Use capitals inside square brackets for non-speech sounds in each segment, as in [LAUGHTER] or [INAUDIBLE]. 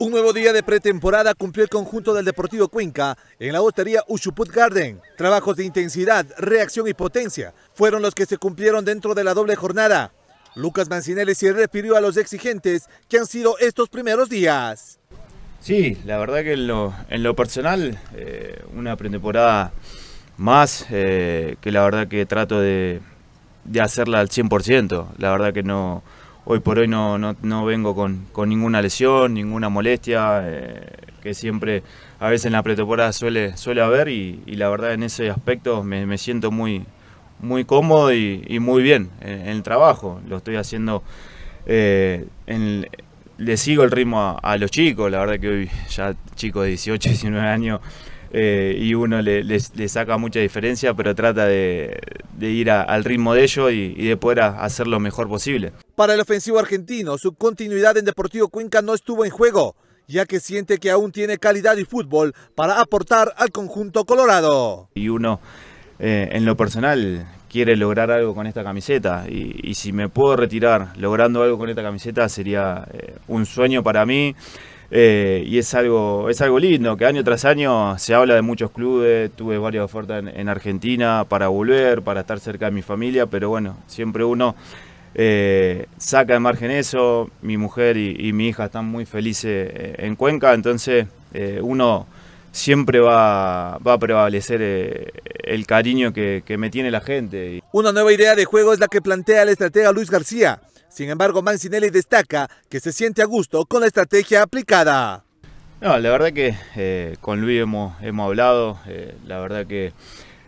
Un nuevo día de pretemporada cumplió el conjunto del Deportivo Cuenca en la botería Ushuput Garden. Trabajos de intensidad, reacción y potencia fueron los que se cumplieron dentro de la doble jornada. Lucas Mancinelli se refirió a los exigentes que han sido estos primeros días. Sí, la verdad que en lo, personal, eh, una pretemporada más eh, que la verdad que trato de, de hacerla al 100%. La verdad que no, hoy por hoy no, vengo con, ninguna lesión, ninguna molestia, eh, que siempre a veces en la pretemporada suele, suele haber y, la verdad en ese aspecto me, siento muy, muy cómodo y, muy bien en, el trabajo. Lo estoy haciendo, eh, le sigo el ritmo a, los chicos, la verdad que hoy ya chicos de 18, 19 [LAUGHS] años eh, y uno le, saca mucha diferencia, pero trata de, ir al ritmo de ellos y, de poder hacer lo mejor posible. Para el ofensivo argentino, su continuidad en Deportivo Cuenca no estuvo en juego, ya que siente que aún tiene calidad y fútbol para aportar al conjunto colorado. Y uno, eh, en lo personal, quiere lograr algo con esta camiseta y, si me puedo retirar logrando algo con esta camiseta sería eh, un sueño para mí. Eh, y es algo, es algo lindo, que año tras año se habla de muchos clubes, tuve varias ofertas en Argentina para volver, para estar cerca de mi familia, pero bueno, siempre uno eh, saca de margen eso, mi mujer y, mi hija están muy felices eh, en Cuenca, entonces eh, uno siempre va, va a prevalecer el cariño que, me tiene la gente. Una nueva idea de juego es la que plantea el estratega Luis García. Sin embargo, Mancinelli destaca que se siente a gusto con la estrategia aplicada. la verdad que con Luis hemos, hablado, la verdad que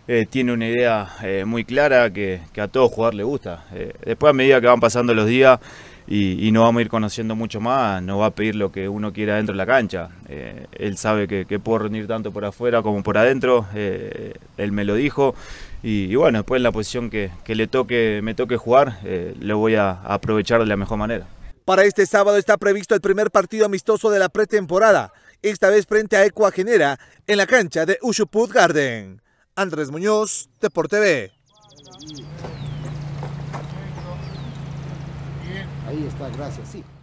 eh, tiene una idea eh, muy clara que, a todo jugador le gusta. Eh, después a medida que van pasando los días y, no nos vamos a ir conociendo mucho más, nos va a pedir lo que uno quiera dentro de la cancha. él sabe que, que, puedo reunir tanto por afuera como por adentro, él me lo dijo. Y, bueno, después en la posición que, que le toque, me toque jugar, lo voy a, a aprovechar de la mejor manera. Para este sábado está previsto el primer partido amistoso de la pretemporada, esta vez frente a Ecuagenera, en la cancha de Ushuput Garden. Andrés Muñoz, Deporte TV. Ahí está, gracias, sí.